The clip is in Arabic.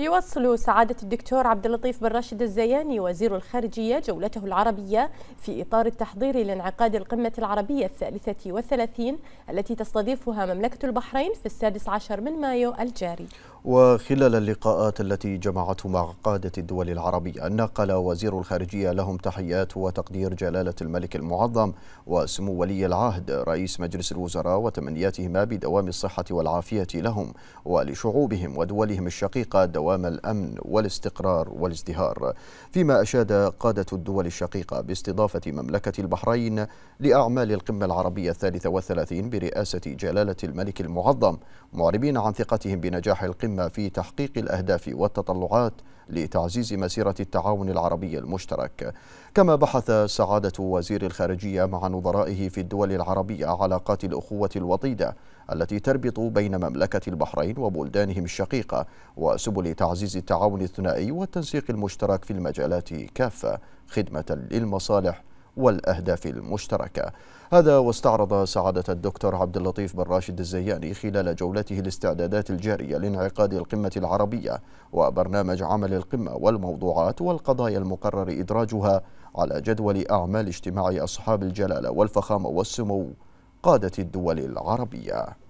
يواصل سعادة الدكتور عبد اللطيف بن راشد الزياني وزير الخارجية جولته العربية في إطار التحضير لانعقاد القمة العربية الثالثة والثلاثين التي تستضيفها مملكة البحرين في السادس عشر من مايو الجاري وخلال اللقاءات التي جمعته مع قادة الدول العربية نقل وزير الخارجية لهم تحيات وتقدير جلالة الملك المعظم وسمو ولي العهد رئيس مجلس الوزراء وتمنياتهما بدوام الصحة والعافية لهم ولشعوبهم ودولهم الشقيقة دوام دوام الأمن والاستقرار والازدهار فيما أشاد قادة الدول الشقيقة باستضافة مملكة البحرين لأعمال القمة العربية الثالثة والثلاثين برئاسة جلالة الملك المعظم معربين عن ثقتهم بنجاح القمة في تحقيق الأهداف والتطلعات لتعزيز مسيرة التعاون العربي المشترك كما بحث سعادة وزير الخارجية مع نظرائه في الدول العربية علاقات الأخوة الوطيدة التي تربط بين مملكة البحرين وبلدانهم الشقيقة وسبل تعزيز التعاون الثنائي والتنسيق المشترك في المجالات كافة خدمة للمصالح والأهداف المشتركة هذا واستعرض سعادة الدكتور عبد اللطيف بن راشد الزياني خلال جولته الاستعدادات الجارية لانعقاد القمة العربية وبرنامج عمل القمة والموضوعات والقضايا المقرر إدراجها على جدول أعمال اجتماع أصحاب الجلالة والفخامة والسمو قادة الدول العربية